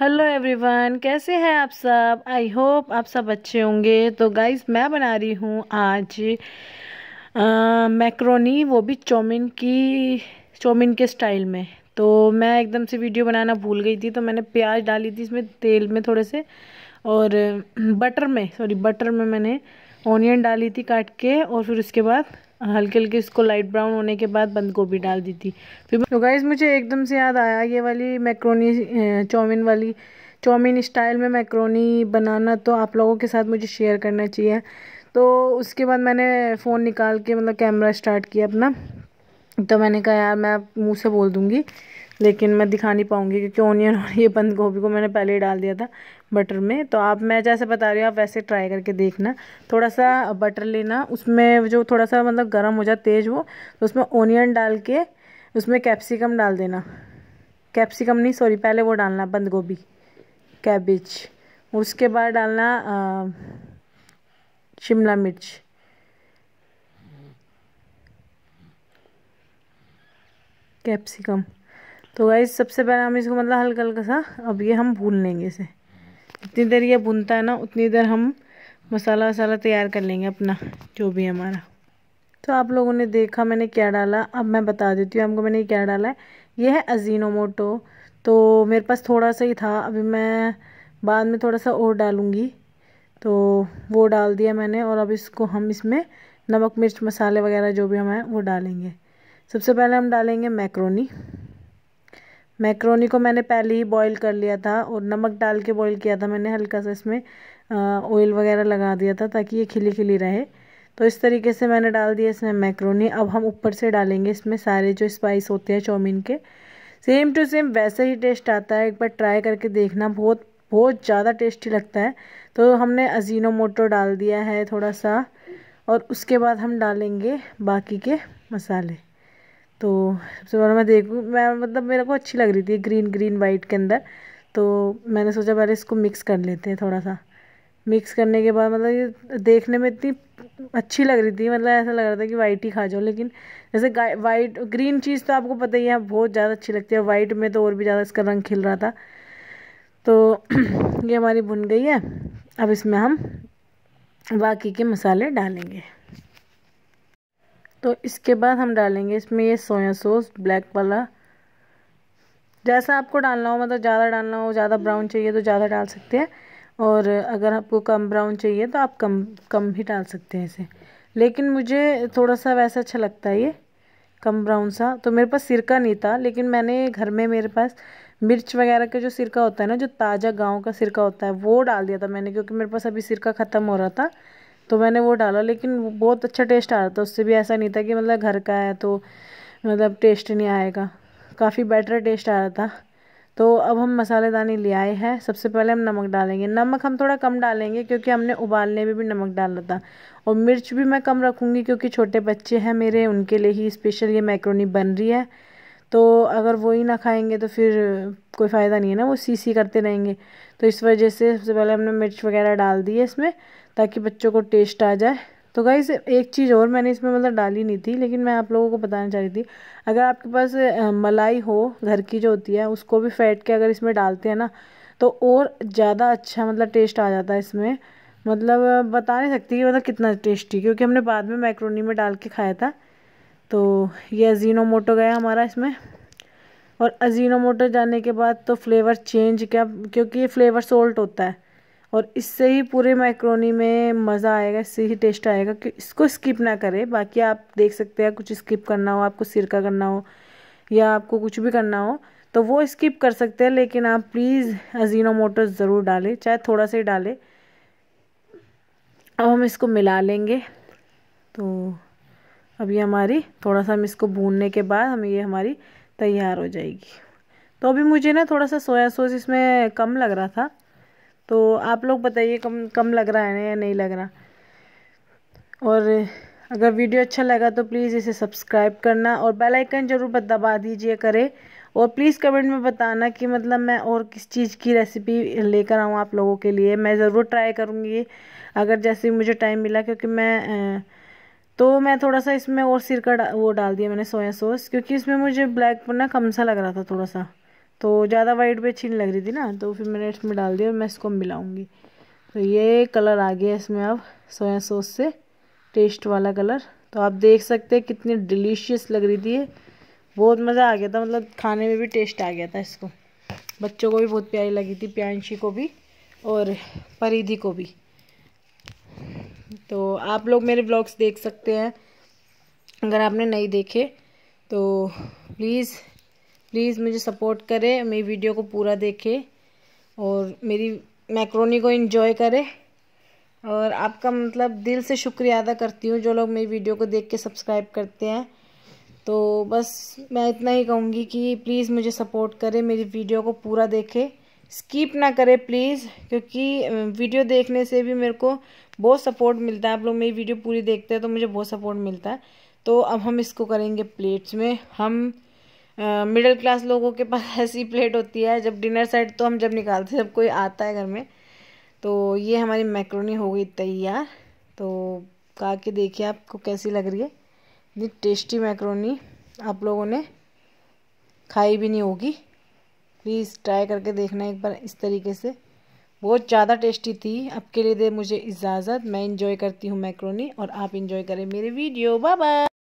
hello everyone कैसे हैं आप सब आई होप आप सब अच्छे होंगे तो गाइस मैं बना रही हूँ आज मैक्रोनी वो भी चौमिन की चौमिन के स्टाइल में तो मैं एकदम से वीडियो बनाना भूल गई थी तो मैंने प्याज डाली थी इसमें तेल में थोड़े से और बटर में सॉरी बटर में मैंने ऑनियन डाली थी काट के और फिर उसके बाद हल्के हल्के इसको लाइट ब्राउन होने के बाद बंद गोभी डाल दी थी फिर तो गाइज़ मुझे एकदम से याद आया ये वाली मैक्रोनी चाउमीन वाली चाउमीन स्टाइल में मैक्रोनी बनाना तो आप लोगों के साथ मुझे शेयर करना चाहिए तो उसके बाद मैंने फ़ोन निकाल के मतलब कैमरा स्टार्ट किया अपना तो मैंने कहा यार मैं मुँह से बोल दूँगी लेकिन मैं दिखा नहीं पाऊँगी क्योंकि ऑनियन और ये बंद गोभी को मैंने पहले ही डाल दिया था बटर में तो आप मैं जैसे बता रही हूँ आप वैसे ट्राई करके देखना थोड़ा सा बटर लेना उसमें जो थोड़ा सा मतलब गर्म हो जाए तेज़ हो तो उसमें ओनियन डाल के उसमें कैप्सिकम डाल देना कैप्सिकम नहीं सॉरी पहले वो डालना बंद गोभी कैबिज उसके बाद डालना शिमला मिर्च कैप्सिकम तो गाइज सबसे पहले हम इसको मतलब हल्का हल्का सा अब ये हम भून लेंगे इसे जितनी देर ये बुनता है ना उतनी देर हम मसाला वसाला तैयार कर लेंगे अपना जो भी हमारा तो आप लोगों ने देखा मैंने क्या डाला अब मैं बता देती हूँ आपको मैंने क्या डाला है ये है अजीनोमोटो तो मेरे पास थोड़ा सा ही था अभी मैं बाद में थोड़ा सा और डालूँगी तो वो डाल दिया मैंने और अब इसको हम इसमें नमक मिर्च मसाले वगैरह जो भी हमें वो डालेंगे सबसे पहले हम डालेंगे मैक्रोनी मैक्रोनी को मैंने पहले ही बॉईल कर लिया था और नमक डाल के बॉईल किया था मैंने हल्का सा इसमें ऑयल वगैरह लगा दिया था ताकि ये खिली खिली रहे तो इस तरीके से मैंने डाल दिया इसमें मैक्रोनी अब हम ऊपर से डालेंगे इसमें सारे जो स्पाइस होते हैं चाउमीन के सेम टू सेम वैसे ही टेस्ट आता है एक बार ट्राई करके देखना बहुत बहुत ज़्यादा टेस्टी लगता है तो हमने अजीनो मोटो डाल दिया है थोड़ा सा और उसके बाद हम डालेंगे बाकी के मसाले तो सबसे पहले मैं देखूँ मैं मतलब मेरे को अच्छी लग रही थी ग्रीन ग्रीन वाइट के अंदर तो मैंने सोचा पहले इसको मिक्स कर लेते हैं थोड़ा सा मिक्स करने के बाद मतलब ये देखने में इतनी अच्छी लग रही थी मतलब ऐसा लग रहा था कि वाइट ही खा जाओ लेकिन जैसे वाइट ग्रीन चीज़ तो आपको पता ही है बहुत ज़्यादा अच्छी लगती है वाइट में तो और भी ज़्यादा इसका रंग खिल रहा था तो ये हमारी भुन गई है अब इसमें हम बाकी के मसाले डालेंगे तो इसके बाद हम डालेंगे इसमें ये सोया सॉस ब्लैक वाला जैसा आपको डालना हो मतलब ज़्यादा डालना हो ज़्यादा ब्राउन चाहिए तो ज़्यादा डाल सकते हैं और अगर आपको कम ब्राउन चाहिए तो आप कम कम भी डाल सकते हैं इसे लेकिन मुझे थोड़ा सा वैसा अच्छा लगता है ये कम ब्राउन सा तो मेरे पास सिरका नहीं था लेकिन मैंने घर में मेरे पास मिर्च वगैरह का जो सिरका होता है ना जो ताज़ा गाँव का सिरका होता है वो डाल दिया था मैंने क्योंकि मेरे पास अभी सिरका ख़त्म हो रहा था तो मैंने वो डाला लेकिन बहुत अच्छा टेस्ट आ रहा था उससे भी ऐसा नहीं था कि मतलब घर का है तो मतलब टेस्ट नहीं आएगा काफ़ी बेटर टेस्ट आ रहा था तो अब हम मसालेदानी ले आए हैं सबसे पहले हम नमक डालेंगे नमक हम थोड़ा कम डालेंगे क्योंकि हमने उबालने में भी नमक डाला था और मिर्च भी मैं कम रखूँगी क्योंकि छोटे बच्चे हैं मेरे उनके लिए ही स्पेशल ये मैक्रोनी बन रही है तो अगर वो ही ना खाएंगे तो फिर कोई फ़ायदा नहीं है ना वो सी सी करते रहेंगे तो इस वजह से सबसे पहले हमने मिर्च वगैरह डाल दी है इसमें ताकि बच्चों को टेस्ट आ जाए तो गाइज एक चीज़ और मैंने इसमें मतलब डाली नहीं थी लेकिन मैं आप लोगों को बताना चाह रही थी अगर आपके पास मलाई हो घर की जो होती है उसको भी फैट के अगर इसमें डालते हैं ना तो और ज़्यादा अच्छा मतलब टेस्ट आ जाता है इसमें मतलब बता नहीं सकती कि मतलब कितना टेस्टी क्योंकि हमने बाद में मैक्रोनी में डाल के खाया था तो ये अजीनो मोटो गया हमारा इसमें और अजीनो मोटो जाने के बाद तो फ्लेवर चेंज क्या क्योंकि ये फ्लेवर सोल्ट होता है और इससे ही पूरे मैक्रोनी में मज़ा आएगा इससे ही टेस्ट आएगा कि इसको स्किप ना करें बाकी आप देख सकते हैं कुछ स्किप करना हो आपको सिरका करना हो या आपको कुछ भी करना हो तो वो स्किप कर सकते हैं लेकिन आप प्लीज़ अजीनो मोटो ज़रूर डालें चाहे थोड़ा सा ही डालें अब हम इसको मिला लेंगे तो अभी हमारी थोड़ा सा हम इसको भूनने के बाद हम ये हमारी तैयार हो जाएगी तो अभी मुझे ना थोड़ा सा सोया सॉस इसमें कम लग रहा था तो आप लोग बताइए कम कम लग रहा है ना या नहीं लग रहा और अगर वीडियो अच्छा लगा तो प्लीज़ इसे सब्सक्राइब करना और बेल आइकन ज़रूर दबा दीजिए करें और प्लीज़ कमेंट में बताना कि मतलब मैं और किस चीज़ की रेसिपी लेकर आऊँ आप लोगों के लिए मैं ज़रूर ट्राई करूँगी अगर जैसे मुझे टाइम मिला क्योंकि मैं तो मैं थोड़ा सा इसमें और सिर का वो डाल दिया मैंने सोया सॉस क्योंकि इसमें मुझे ब्लैक ना कम सा लग रहा था थोड़ा सा तो ज़्यादा वाइट पे नहीं लग रही थी ना तो फिर मैंने इसमें डाल दिया और मैं इसको मिलाऊंगी तो ये कलर आ गया इसमें अब सोया सॉस से टेस्ट वाला कलर तो आप देख सकते हैं कितनी डिलीशियस लग रही थी बहुत मज़ा आ गया था मतलब खाने में भी टेस्ट आ गया था इसको बच्चों को भी बहुत प्यारी लगी थी प्यांशी को भी और परिधि को भी तो आप लोग मेरे ब्लॉग्स देख सकते हैं अगर आपने नहीं देखे तो प्लीज़ प्लीज़ मुझे सपोर्ट करें मेरी वीडियो को पूरा देखें और मेरी मैक्रोनी को इन्जॉय करें और आपका मतलब दिल से शुक्रिया अदा करती हूँ जो लोग मेरी वीडियो को देख के सब्सक्राइब करते हैं तो बस मैं इतना ही कहूँगी कि प्लीज़ मुझे सपोर्ट करें मेरी वीडियो को पूरा देखें स्किप ना करें प्लीज़ क्योंकि वीडियो देखने से भी मेरे को बहुत सपोर्ट मिलता है आप लोग मेरी वीडियो पूरी देखते हैं तो मुझे बहुत सपोर्ट मिलता है तो अब हम इसको करेंगे प्लेट्स में हम मिडिल क्लास लोगों के पास ऐसी प्लेट होती है जब डिनर सेट तो हम जब निकालते हैं जब कोई आता है घर में तो ये हमारी मैक्रोनी हो गई तैयार तो खा के देखिए आपको कैसी लग रही है इतनी टेस्टी मैक्रोनी आप लोगों ने खाई भी नहीं होगी प्लीज़ ट्राई करके देखना एक बार इस तरीके से बहुत ज़्यादा टेस्टी थी आपके लिए दे मुझे इजाज़त मैं इंजॉय करती हूँ मैक्रोनी और आप इंजॉय करें मेरे वीडियो बाय बाय